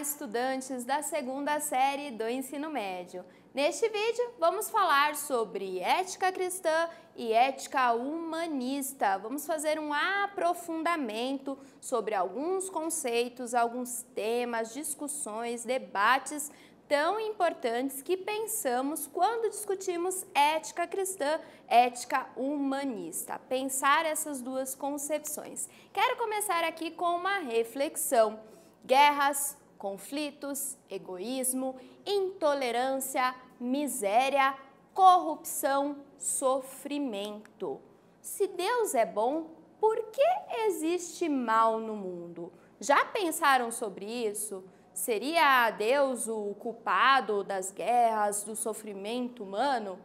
Olá, estudantes da segunda série do ensino médio. Neste vídeo, vamos falar sobre ética cristã e ética humanista. Vamos fazer um aprofundamento sobre alguns conceitos, alguns temas, discussões, debates tão importantes que pensamos quando discutimos ética cristã, ética humanista. Pensar essas duas concepções. Quero começar aqui com uma reflexão. Guerras, conflitos, egoísmo, intolerância, miséria, corrupção, sofrimento. Se Deus é bom, por que existe mal no mundo? Já pensaram sobre isso? Seria Deus o culpado das guerras, do sofrimento humano?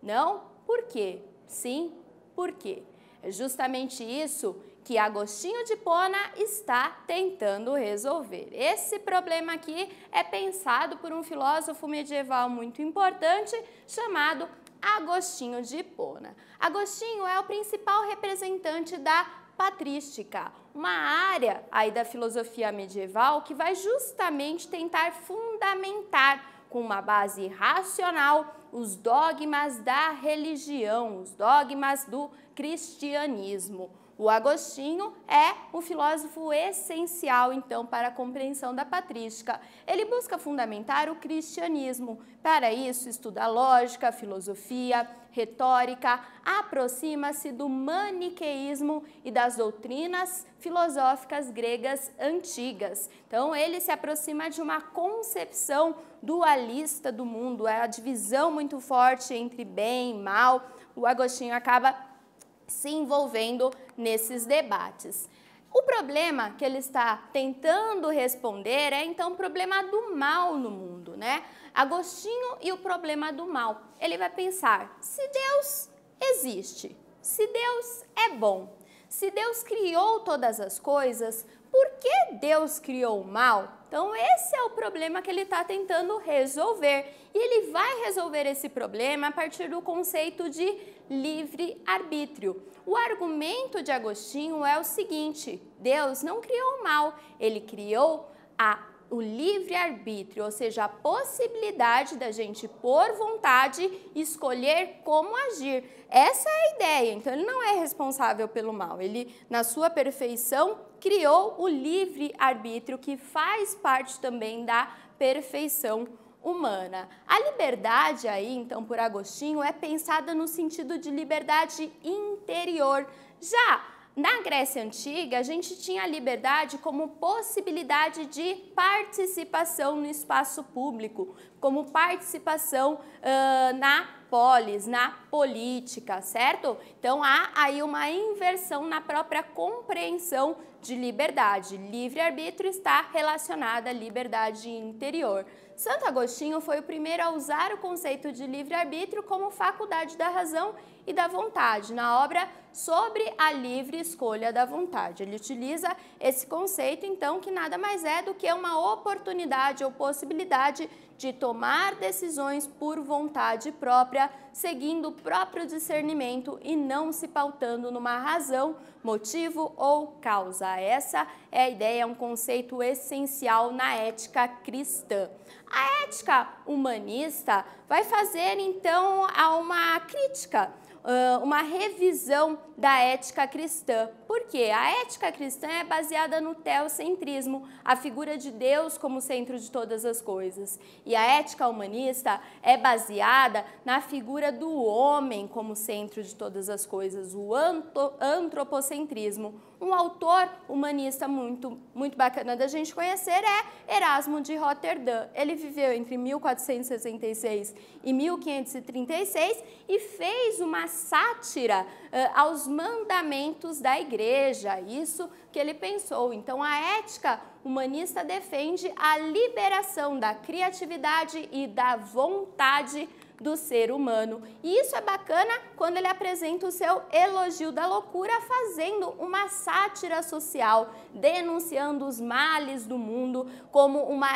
Não? Por quê? Sim, por quê? É justamente isso que Agostinho de Pona está tentando resolver. Esse problema aqui é pensado por um filósofo medieval muito importante chamado Agostinho de Hipona. Agostinho é o principal representante da patrística, uma área aí da filosofia medieval que vai justamente tentar fundamentar com uma base racional, os dogmas da religião, os dogmas do cristianismo. O Agostinho é um filósofo essencial, então, para a compreensão da patrística. Ele busca fundamentar o cristianismo. Para isso, estuda lógica, filosofia, retórica, aproxima-se do maniqueísmo e das doutrinas filosóficas gregas antigas. Então, ele se aproxima de uma concepção dualista do mundo, é a divisão muito forte entre bem e mal. O Agostinho acaba se envolvendo nesses debates. O problema que ele está tentando responder é então o problema do mal no mundo, né? Agostinho e o problema do mal. Ele vai pensar: se Deus existe, se Deus é bom, se Deus criou todas as coisas, por que Deus criou o mal? Então, esse é o problema que ele está tentando resolver. E ele vai resolver esse problema a partir do conceito de livre-arbítrio. O argumento de Agostinho é o seguinte: Deus não criou o mal, ele criou a o livre-arbítrio, ou seja, a possibilidade da gente, por vontade, escolher como agir. Essa é a ideia. Então, ele não é responsável pelo mal. Ele, na sua perfeição, criou o livre-arbítrio, que faz parte também da perfeição humana. A liberdade aí, então, por Agostinho, é pensada no sentido de liberdade interior. Já na Grécia Antiga, a gente tinha a liberdade como possibilidade de participação no espaço público, como participação uh, na polis, na política, certo? Então há aí uma inversão na própria compreensão de liberdade. Livre-arbítrio está relacionada à liberdade interior. Santo Agostinho foi o primeiro a usar o conceito de livre-arbítrio como faculdade da razão e da vontade, na obra Sobre a Livre Escolha da Vontade. Ele utiliza esse conceito, então, que nada mais é do que uma oportunidade ou possibilidade de tomar decisões por vontade própria própria, seguindo o próprio discernimento e não se pautando numa razão, motivo ou causa. Essa é a ideia, é um conceito essencial na ética cristã. A ética humanista vai fazer então a uma crítica uh, uma revisão da ética cristã. Por quê? A ética cristã é baseada no teocentrismo, a figura de Deus como centro de todas as coisas. E a ética humanista é baseada na figura do homem como centro de todas as coisas, o antropocentrismo. Um autor humanista muito, muito bacana da gente conhecer é Erasmo de Rotterdam Ele viveu entre 1466 e 1536 e fez uma uma sátira uh, aos mandamentos da igreja, isso que ele pensou. Então, a ética humanista defende a liberação da criatividade e da vontade do ser humano. E isso é bacana quando ele apresenta o seu elogio da loucura, fazendo uma sátira social, denunciando os males do mundo, como, uma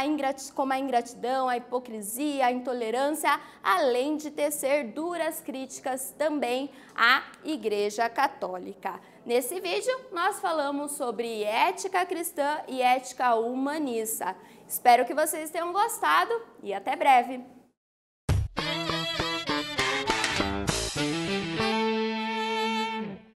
como a ingratidão, a hipocrisia, a intolerância, além de tecer duras críticas também à Igreja Católica. Nesse vídeo, nós falamos sobre ética cristã e ética humanista. Espero que vocês tenham gostado e até breve!